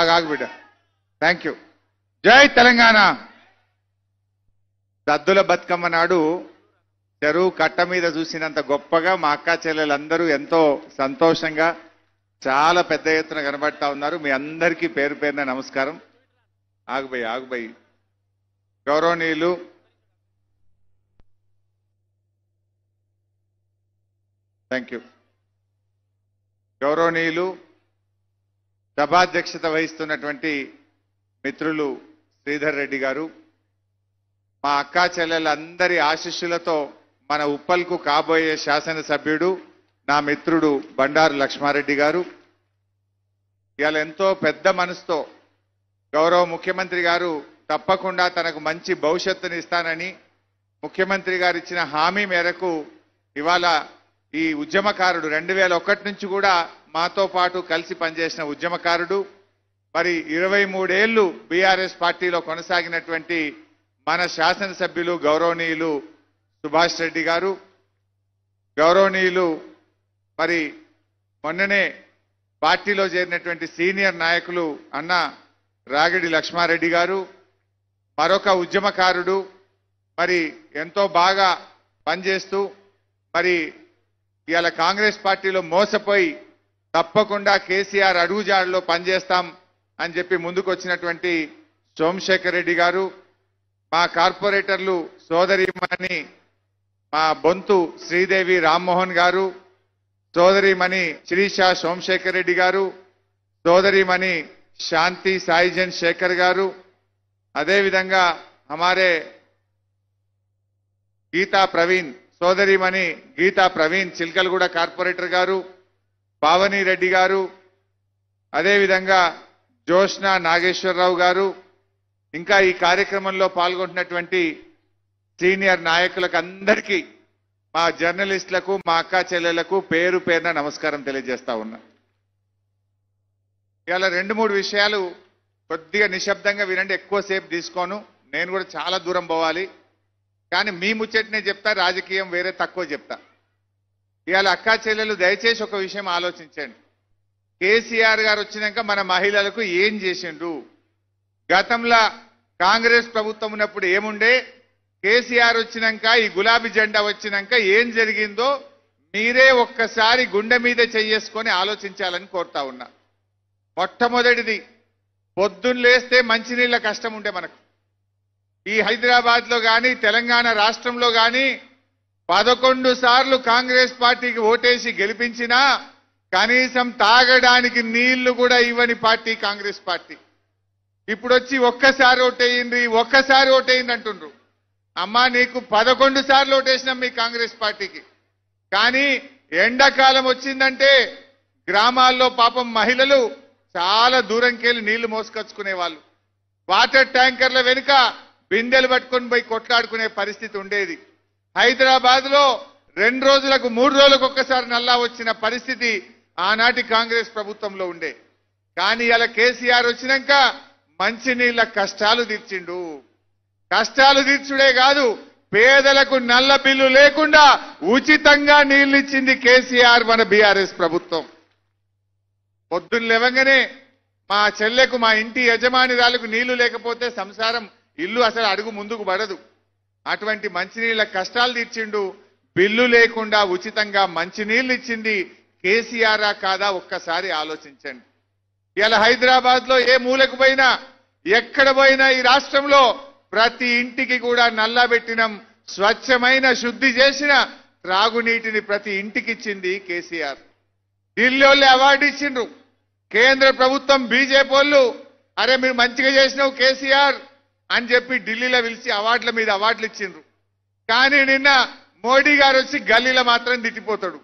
ఆగాగు బిడ్డ thank you జై తెలంగాణ దద్దుల బతుకమ్మ నాడు చెరువు కట్ట మీద చూసినంత గొప్పగా మా అక్క చెల్లెలందరూ ఎంతో సంతోషంగా చాలా పెద్ద ఎత్తున కనబడతా ఉన్నారు మీ అందరికీ పేరు పేరున నమస్కారం ఆగుబోయి ఆగుబోయి గౌరవనీయులు థ్యాంక్ యూ గౌరవనీయులు సభాధ్యక్షత వహిస్తున్నటువంటి మిత్రులు శ్రీధర్ రెడ్డి గారు మా అక్కా చెల్లెలందరి ఆశీస్సులతో మన ఉప్పల్కు కాబోయే శాసనసభ్యుడు నా మిత్రుడు బండారు లక్ష్మారెడ్డి గారు ఇవాళ ఎంతో పెద్ద మనసుతో గౌరవ ముఖ్యమంత్రి గారు తప్పకుండా తనకు మంచి భవిష్యత్తుని ఇస్తానని ముఖ్యమంత్రి గారు ఇచ్చిన హామీ మేరకు ఇవాళ ఈ ఉద్యమకారుడు రెండు వేల ఒకటి నుంచి కూడా మాతో పాటు కలిసి పనిచేసిన ఉద్యమకారుడు మరి ఇరవై మూడేళ్లు బీఆర్ఎస్ పార్టీలో కొనసాగినటువంటి మన శాసనసభ్యులు గౌరవనీయులు సుభాష్ రెడ్డి గారు గౌరవనీయులు మరి మొన్ననే పార్టీలో చేరినటువంటి సీనియర్ నాయకులు అన్న రాగిడి లక్ష్మారెడ్డి గారు మరొక ఉద్యమకారుడు మరి ఎంతో బాగా పనిచేస్తూ మరి ఇవాళ కాంగ్రెస్ పార్టీలో మోసపోయి తప్పకుండా కేసీఆర్ అడుగుజాడలో పనిచేస్తాం అని చెప్పి ముందుకొచ్చినటువంటి సోమశేఖర్ రెడ్డి గారు మా కార్పొరేటర్లు సోదరిమణి మా బొంతు శ్రీదేవి రామ్మోహన్ గారు సోదరిమణి శిరీష సోమశేఖర్ రెడ్డి గారు సోదరిమణి శాంతి సాయిజన్ శేఖర్ గారు అదేవిధంగా హమారే గీతా ప్రవీణ్ సోదరిమణి గీతా ప్రవీణ్ చిల్కల్గూడ కార్పొరేటర్ గారు పావని రెడ్డి గారు అదేవిధంగా జోష్న నాగేశ్వరరావు గారు ఇంకా ఈ కార్యక్రమంలో పాల్గొంటున్నటువంటి సీనియర్ నాయకులకు అందరికీ మా జర్నలిస్టులకు మా అక్క చెల్లెలకు పేరు పేరున నమస్కారం తెలియజేస్తా ఉన్నా ఇవాళ రెండు మూడు విషయాలు కొద్దిగా నిశ్శబ్దంగా వినండి ఎక్కువసేపు తీసుకోను నేను కూడా చాలా దూరం పోవాలి కానీ మీ ముచ్చటనే చెప్తా రాజకీయం వేరే తక్కువ చెప్తా ఇవాళ అక్కా చెల్లెలు దయచేసి ఒక విషయం ఆలోచించండి కేసీఆర్ గారు వచ్చినాక మన మహిళలకు ఏం చేసిండు గతంలో కాంగ్రెస్ ప్రభుత్వం ఉన్నప్పుడు ఏముండే కేసీఆర్ వచ్చినాక ఈ గులాబీ జెండా వచ్చినాక ఏం జరిగిందో మీరే ఒక్కసారి గుండె మీద చెయ్యేసుకొని ఆలోచించాలని కోరుతా ఉన్నా మొట్టమొదటిది పొద్దున్న లేస్తే మంచినీళ్ళ కష్టం ఉండే మనకు ఈ హైదరాబాద్లో కానీ తెలంగాణ రాష్ట్రంలో కానీ పదకొండు సార్లు కాంగ్రెస్ పార్టీకి ఓటేసి గెలిపించినా కనీసం తాగడానికి నీళ్లు కూడా ఇవ్వని పార్టీ కాంగ్రెస్ పార్టీ ఇప్పుడు వచ్చి ఒక్కసారి ఓటేయింది ఒక్కసారి ఓటేయండి అంటుండ్రు అమ్మా నీకు పదకొండు సార్లు ఓటేసినాం మీ కాంగ్రెస్ పార్టీకి కానీ ఎండాకాలం వచ్చిందంటే గ్రామాల్లో పాపం మహిళలు చాలా దూరంకెళ్ళి నీళ్లు మోసుకొచ్చుకునే వాళ్ళు వాటర్ ట్యాంకర్ల వెనుక బిందెలు పట్టుకొని పోయి కొట్లాడుకునే పరిస్థితి ఉండేది హైదరాబాద్ లో రెండు రోజులకు మూడు రోజులకు ఒక్కసారి నల్లా వచ్చిన పరిస్థితి ఆనాటి కాంగ్రెస్ ప్రభుత్వంలో ఉండే కానీ అలా కేసీఆర్ వచ్చినాక మంచినీళ్ళ కష్టాలు తీర్చిండు కష్టాలు తీర్చుడే కాదు పేదలకు నల్ల బిల్లు లేకుండా ఉచితంగా నీళ్ళిచ్చింది కేసీఆర్ మన బీఆర్ఎస్ ప్రభుత్వం పొద్దున్న లేవగానే మా చెల్లెకు మా ఇంటి యజమానిరాలకు నీళ్లు లేకపోతే సంసారం ఇల్లు అసలు అడుగు ముందుకు పడదు అటువంటి మంచినీళ్ళ కష్టాలు తీర్చిండు బిల్లు లేకుండా ఉచితంగా మంచినీళ్ళు ఇచ్చింది కేసీఆరా కాదా ఒక్కసారి ఆలోచించండి ఇలా హైదరాబాద్ లో ఏ మూలకు పోయినా ఎక్కడ పోయినా ఈ రాష్ట్రంలో ప్రతి ఇంటికి కూడా నల్లబెట్టినం స్వచ్ఛమైన శుద్ధి చేసిన త్రాగునీటిని ప్రతి ఇంటికి ఇచ్చింది కేసీఆర్ వాళ్ళు అవార్డు ఇచ్చిండ్రు కేంద్ర ప్రభుత్వం బీజేపీ వాళ్ళు అరే మీరు మంచిగా చేసినావు కేసీఆర్ అని చెప్పి ఢిల్లీలో పిలిచి అవార్డుల మీద అవార్డులు ఇచ్చిండ్రు కానీ నిన్న మోడీ గారు వచ్చి గల్లీలో మాత్రం తిట్టిపోతాడు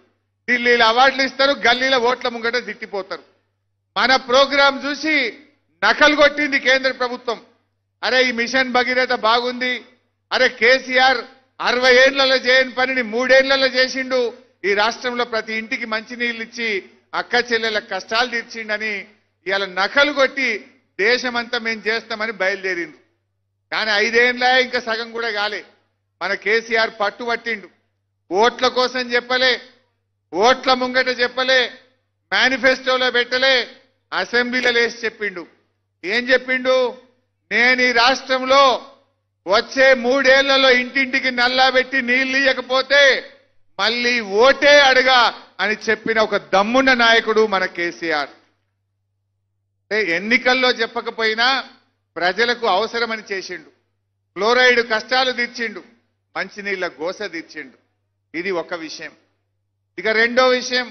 ఢిల్లీలో అవార్డులు ఇస్తారు గల్లీలో ఓట్ల ముంగట తిట్టిపోతారు మన ప్రోగ్రాం చూసి నకలు కొట్టింది కేంద్ర ప్రభుత్వం అరే ఈ మిషన్ భగీరథ బాగుంది అరే కేసీఆర్ అరవై ఏళ్ళలో చేయని పనిని మూడేళ్లలో చేసిండు ఈ రాష్ట్రంలో ప్రతి ఇంటికి మంచినీళ్ళు ఇచ్చి అక్క చెల్లెల కష్టాలు తీర్చిండని ఇలా నకలు కొట్టి దేశమంతా మేము చేస్తామని బయలుదేరిండు కానీ ఐదేళ్ళ ఇంకా సగం కూడా కాలే మన కేసీఆర్ పట్టుబట్టిండు ఓట్ల కోసం చెప్పలే ఓట్ల ముంగట చెప్పలే మేనిఫెస్టోలో పెట్టలే అసెంబ్లీలో లేచి చెప్పిండు ఏం చెప్పిండు నేను ఈ రాష్ట్రంలో వచ్చే మూడేళ్లలో ఇంటింటికి నల్లా పెట్టి నీళ్ళు ఇవ్వకపోతే మళ్ళీ ఓటే అడగా అని చెప్పిన ఒక దమ్మున్న నాయకుడు మన కేసీఆర్ ఎన్నికల్లో చెప్పకపోయినా ప్రజలకు అవసరమని చేసిండు క్లోరైడ్ కష్టాలు తీర్చిండు మంచినీళ్ళ గోస తీర్చిండు ఇది ఒక విషయం ఇక రెండో విషయం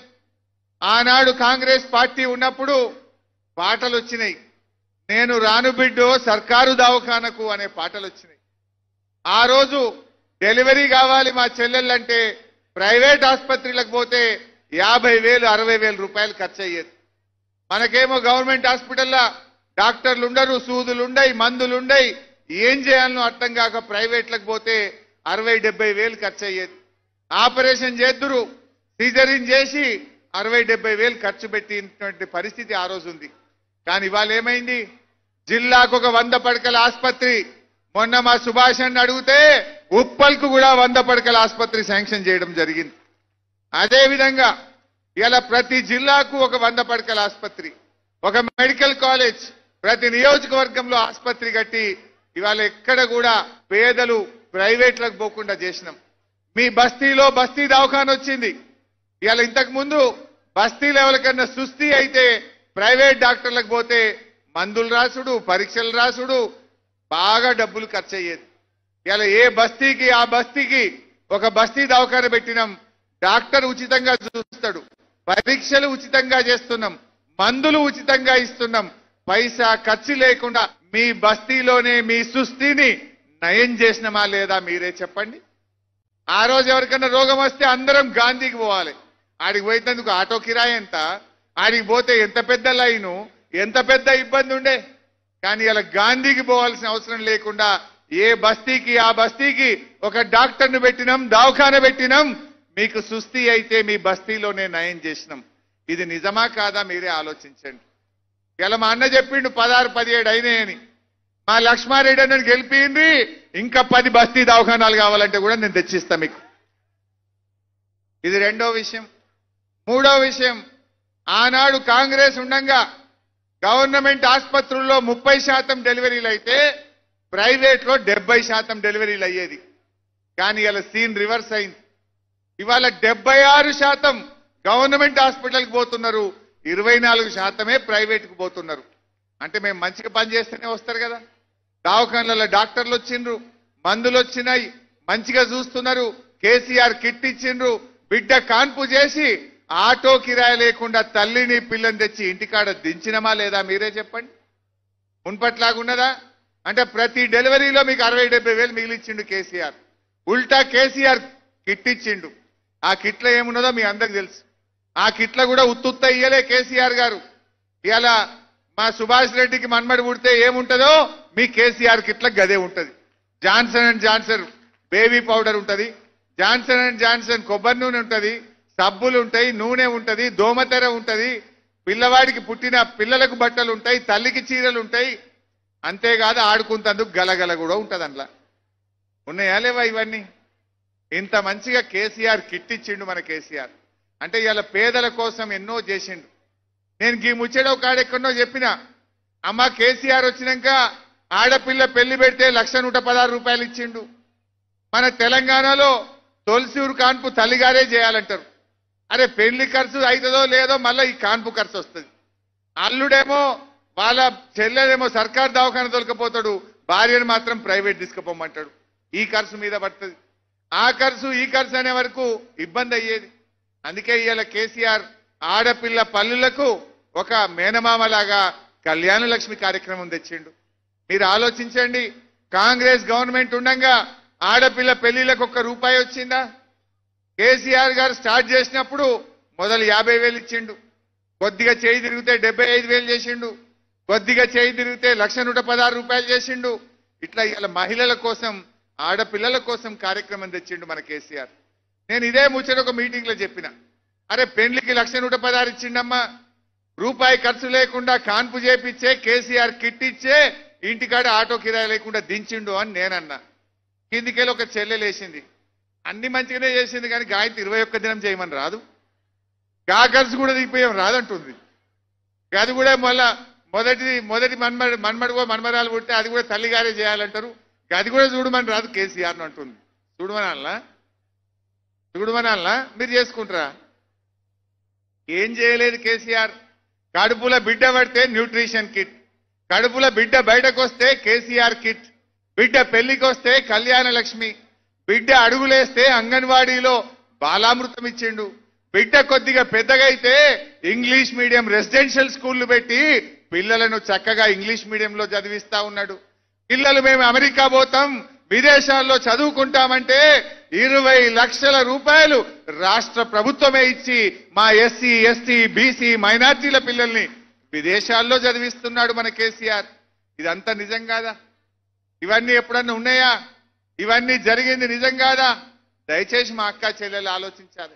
ఆనాడు కాంగ్రెస్ పార్టీ ఉన్నప్పుడు పాటలు వచ్చినాయి నేను రాను బిడ్డో సర్కారు దవాఖానకు అనే పాటలు వచ్చినాయి ఆ రోజు డెలివరీ కావాలి మా చెల్లెళ్ళంటే ప్రైవేట్ ఆసుపత్రిలకు పోతే యాభై వేలు అరవై వేలు రూపాయలు ఖర్చు అయ్యేది మనకేమో గవర్నమెంట్ హాస్పిటల్లో డాక్టర్లు ఉండరు సూదులుండయి మందులుండయి ఏం చేయాలనో అర్థం కాక ప్రైవేట్లకు పోతే అరవై డెబ్బై వేలు ఖర్చు అయ్యేది ఆపరేషన్ చేద్దురు సిజరిన్ చేసి అరవై డెబ్బై వేలు ఖర్చు పెట్టినటువంటి పరిస్థితి ఆ రోజు ఉంది కానీ ఇవాళ ఏమైంది జిల్లాకు ఒక వంద పడకల ఆసుపత్రి మొన్న మా సుభాష్ అని అడిగితే ఉప్పల్కు కూడా వంద పడకల ఆసుపత్రి శాంక్షన్ చేయడం జరిగింది అదేవిధంగా ఇలా ప్రతి జిల్లాకు ఒక వంద పడకల ఆసుపత్రి ఒక మెడికల్ కాలేజ్ ప్రతి నియోజకవర్గంలో ఆసుపత్రి కట్టి ఇవాళ ఎక్కడ కూడా పేదలు ప్రైవేట్లకు పోకుండా చేసినాం మీ బస్తీలో బస్తీ దవాఖాన వచ్చింది ఇవాళ ఇంతకు ముందు లెవెల్ కన్నా సుస్థి అయితే ప్రైవేట్ డాక్టర్లకు పోతే మందులు రాసుడు పరీక్షలు రాసుడు బాగా డబ్బులు ఖర్చు అయ్యేది ఇవాళ ఏ బస్తీకి ఆ బస్తీకి ఒక బస్తీ దవాఖాన పెట్టినాం డాక్టర్ ఉచితంగా చూస్తాడు పరీక్షలు ఉచితంగా చేస్తున్నాం మందులు ఉచితంగా ఇస్తున్నాం పైసా ఖర్చు లేకుండా మీ బస్తీలోనే మీ సుస్థిని నయం చేసినమా లేదా మీరే చెప్పండి ఆ రోజు ఎవరికైనా రోగం వస్తే అందరం గాంధీకి పోవాలి ఆడికి పోయినందుకు ఆటో కిరాయి ఎంత ఆడికి పోతే ఎంత పెద్ద లైను ఎంత పెద్ద ఇబ్బంది ఉండే కానీ ఇలా గాంధీకి పోవాల్సిన అవసరం లేకుండా ఏ బస్తీకి ఆ బస్తీకి ఒక డాక్టర్ను పెట్టినాం దవాఖాన పెట్టినాం మీకు సుస్థి అయితే మీ బస్తీలోనే నయం చేసినాం ఇది నిజమా కాదా మీరే ఆలోచించండి ఇలా మా అన్న చెప్పిండు పదహారు పదిహేడు అయినాయని మా లక్ష్మారెడ్డి అన్నని గెలిపింది ఇంకా పది బస్తీ దవాఖానాలు కావాలంటే కూడా నేను తెచ్చిస్తా మీకు ఇది రెండో విషయం మూడో విషయం ఆనాడు కాంగ్రెస్ ఉండగా గవర్నమెంట్ ఆసుపత్రుల్లో ముప్పై శాతం డెలివరీలు అయితే ప్రైవేట్లో డెబ్బై శాతం డెలివరీలు అయ్యేది కానీ ఇలా సీన్ రివర్స్ అయింది ఇవాళ డెబ్బై ఆరు శాతం గవర్నమెంట్ హాస్పిటల్కి పోతున్నారు ఇరవై నాలుగు శాతమే ప్రైవేట్కి పోతున్నారు అంటే మేము మంచిగా పని చేస్తేనే వస్తారు కదా దావఖాన్లలో డాక్టర్లు వచ్చిండ్రు మందులు వచ్చినాయి మంచిగా చూస్తున్నారు కేసీఆర్ కిట్ ఇచ్చిండ్రు బిడ్డ కాన్పు చేసి ఆటో కిరాయ లేకుండా తల్లిని పిల్లని తెచ్చి ఇంటికాడ దించినమా లేదా మీరే చెప్పండి మున్పట్లాగున్నదా అంటే ప్రతి డెలివరీలో మీకు అరవై డెబ్బై వేలు మిగిలిచ్చిండు కేసీఆర్ ఉల్టా కేసీఆర్ కిట్ ఇచ్చిండు ఆ కిట్లో ఏమున్నదో మీ అందరికి తెలుసు ఆ కిట్ల కూడా ఉత్తుత్త ఇయ్యలే కేసీఆర్ గారు ఇవాళ మా సుభాష్ రెడ్డికి మన్మడి పుడితే ఏముంటుందో మీ కేసీఆర్ కిట్ల గదే ఉంటుంది Johnson and Johnson baby powder ఉంటుంది జాన్సన్ అండ్ జాన్సన్ కొబ్బరి నూనె ఉంటుంది సబ్బులు ఉంటాయి నూనె ఉంటుంది దోమతెర ఉంటుంది పిల్లవాడికి పుట్టిన పిల్లలకు బట్టలు ఉంటాయి తల్లికి చీరలు ఉంటాయి అంతేకాదు ఆడుకుంటందుకు గలగల కూడా ఉంటుంది అందులో ఉన్నాయా లేవా ఇవన్నీ ఇంత మంచిగా కేసీఆర్ కిట్టిచ్చిండు మన కేసీఆర్ అంటే ఇవాళ పేదల కోసం ఎన్నో చేసిండు నేను గీ ముచ్చడో కాడెక్కడో చెప్పిన అమ్మ కేసీఆర్ వచ్చినాక ఆడపిల్ల పెళ్లి పెడితే లక్ష నూట పదహారు రూపాయలు ఇచ్చిండు మన తెలంగాణలో తొలిసూరు కాన్పు తల్లిగారే చేయాలంటారు అరే పెళ్లి ఖర్చు అవుతుందో లేదో మళ్ళీ ఈ కాన్పు ఖర్చు వస్తుంది అల్లుడేమో వాళ్ళ చెల్లెడేమో సర్కార్ దవాఖాన దొరకపోతాడు భార్యను మాత్రం ప్రైవేట్ తీసుకుపోమంటాడు ఈ ఖర్చు మీద పడుతుంది ఆ ఖర్చు ఈ ఖర్చు అనే వరకు ఇబ్బంది అయ్యేది అందుకే ఇవాళ కేసీఆర్ ఆడపిల్ల పల్లులకు ఒక మేనమామలాగా కళ్యాణ లక్ష్మి కార్యక్రమం తెచ్చిండు మీరు ఆలోచించండి కాంగ్రెస్ గవర్నమెంట్ ఉండగా ఆడపిల్ల పెళ్లిలకు ఒక్క రూపాయి వచ్చిందా కేసీఆర్ గారు స్టార్ట్ చేసినప్పుడు మొదలు యాభై వేలు ఇచ్చిండు కొద్దిగా చేయి తిరిగితే డెబ్బై ఐదు వేలు చేసిండు కొద్దిగా చేయి తిరిగితే లక్ష నూట పదహారు రూపాయలు చేసిండు ఇట్లా ఇలా మహిళల కోసం ఆడపిల్లల కోసం కార్యక్రమం తెచ్చిండు మన కేసీఆర్ నేను ఇదే ముచ్చట ఒక మీటింగ్లో చెప్పిన అరే పెండ్లికి లక్ష నూట పదహారు ఇచ్చిండమ్మా రూపాయి ఖర్చు లేకుండా కాన్పు చేపిచ్చే కేసీఆర్ కిట్ ఇచ్చే ఇంటికాడ ఆటో కిరాయి లేకుండా దించిండు అని నేనన్నా కిందికెళ్ళి ఒక చెల్లెలేసింది అన్ని మంచిగానే చేసింది కానీ గాయత్రి ఇరవై ఒక్క దినం చేయమని రాదు గా ఖర్చు కూడా దిగిపోయాం రాదంటుంది అది కూడా మళ్ళా మొదటిది మొదటి మన్మడ మన్మడుగో మన్మరాలు పుడితే అది కూడా తల్లిగారే చేయాలంటారు అది కూడా చూడమని రాదు కేసీఆర్ అంటుంది అలా తుడుమనాలనా మీరు చేసుకుంటారా ఏం చేయలేదు కేసీఆర్ కడుపుల బిడ్డ పడితే న్యూట్రిషన్ కిట్ కడుపుల బిడ్డ బయటకు వస్తే కేసీఆర్ కిట్ బిడ్డ పెళ్లికి వస్తే కళ్యాణ లక్ష్మి బిడ్డ అడుగులేస్తే అంగన్వాడీలో బాలామృతం ఇచ్చిండు బిడ్డ కొద్దిగా పెద్దగైతే ఇంగ్లీష్ మీడియం రెసిడెన్షియల్ స్కూళ్లు పెట్టి పిల్లలను చక్కగా ఇంగ్లీష్ మీడియంలో చదివిస్తా ఉన్నాడు పిల్లలు మేము అమెరికా పోతాం విదేశాల్లో చదువుకుంటామంటే ఇరవై లక్షల రూపాయలు రాష్ట్ర ప్రభుత్వమే ఇచ్చి మా ఎస్సీ ఎస్టీ బీసీ మైనార్టీల పిల్లల్ని విదేశాల్లో చదివిస్తున్నాడు మన కేసీఆర్ ఇదంతా నిజం కాదా ఇవన్నీ ఎప్పుడన్నా ఉన్నాయా ఇవన్నీ జరిగింది నిజం కాదా దయచేసి మా అక్క చెల్లెలు ఆలోచించాలి